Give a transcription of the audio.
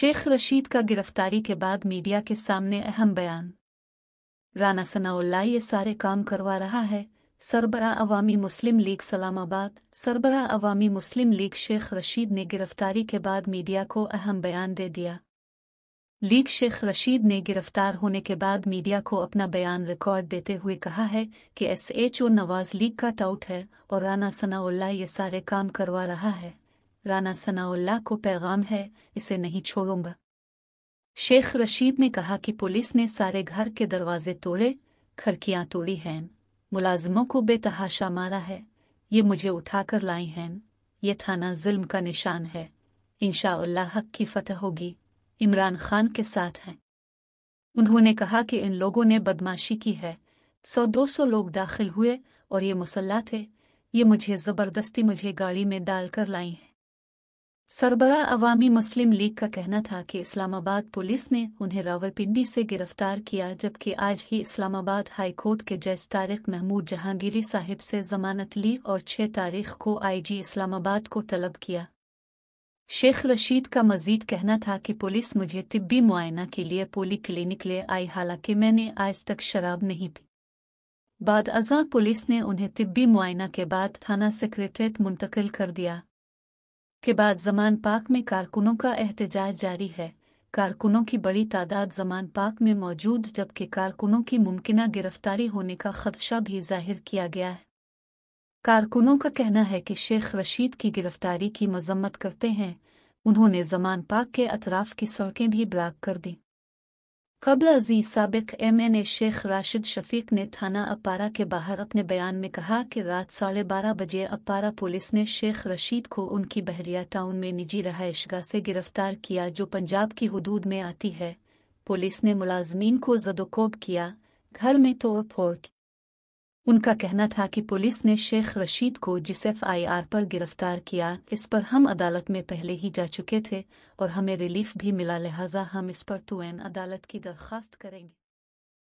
शेख रशीद का गिरफ्तारी के बाद मीडिया के सामने अहम बयान राना सनाउल्ला ये सारे काम करवा रहा है सरबरा अवामी मुस्लिम लीग सलामाबाद सरबरा अवामी मुस्लिम लीग शेख रशीद ने गिरफ्तारी के बाद मीडिया को अहम बयान दे दिया लीग शेख रशीद ने गिरफ्तार होने के बाद मीडिया को अपना बयान रिकॉर्ड देते हुए कहा है कि एसएचओ नवाज लीग का टाउट है और राना सनाउल्ला ये सारे काम करवा रहा है राना सनाउल्ला को पैगाम है इसे नहीं छोड़ूंगा शेख रशीद ने कहा कि पुलिस ने सारे घर के दरवाजे तोड़े खरकियां तोड़ी हैं मुलाजमों को बेतहाशा मारा है ये मुझे उठाकर लाई हैं ये थाना जुल्म का निशान है इनशा हक की फतह होगी इमरान खान के साथ हैं उन्होंने कहा कि इन लोगों ने बदमाशी की है सौ दो सौ लोग दाखिल हुए और ये मुसल्ला थे ये मुझे ज़बरदस्ती मुझे गाड़ी में डालकर लाई हैं सरबरा अवामी मुस्लिम लीग का कहना था कि इस्लामाबाद पुलिस ने उन्हें रावलपिंडी से गिरफ्तार किया जबकि आज ही इस्लामाबाद हाईकोर्ट के जज तारिक महमूद जहांगीरी साहिब से जमानत ली और छह तारीख को आईजी इस्लामाबाद को तलब किया शेख रशीद का मजीद कहना था कि पुलिस मुझे तिब्बी मुआयना के लिए पोली क्लिनिक ले आई हालांकि मैंने आज तक शराब नहीं पी बाद अजा पुलिस ने उन्हें तिब्बी मुआयना के बाद थाना सेक्रेटरीट मुंतकिल कर दिया के बाद जमान पाक में कारकुनों का एहतजाज जारी है कारकुनों की बड़ी तादाद जमान पाक में मौजूद जबकि कारकुनों की मुमकिन गिरफ्तारी होने का खदशा भी जाहिर किया गया है कारकुनों का कहना है कि शेख रशीद की गिरफ्तारी की मजम्मत करते हैं उन्होंने जमान पाक के अतराफ की सड़कें भी ब्लॉक कर दी कबल अजी सबक M N A Sheikh Rashid Shafiq ने थाना अपारा के बाहर अपने बयान में कहा कि रात साढ़े बारह बजे अपारा पुलिस ने शेख रशीद को उनकी बहरिया टाउन में निजी रहायशगा से गिरफ्तार किया जो पंजाब की हदूद में आती है पुलिस ने मुलाजमीन को जदोकोब किया घर में तोड़ फोड़ उनका कहना था कि पुलिस ने शेख रशीद को जिस एफआईआर पर गिरफ्तार किया इस पर हम अदालत में पहले ही जा चुके थे और हमें रिलीफ भी मिला लिहाजा हम इस पर तुएन अदालत की दरख्वास्त करेंगे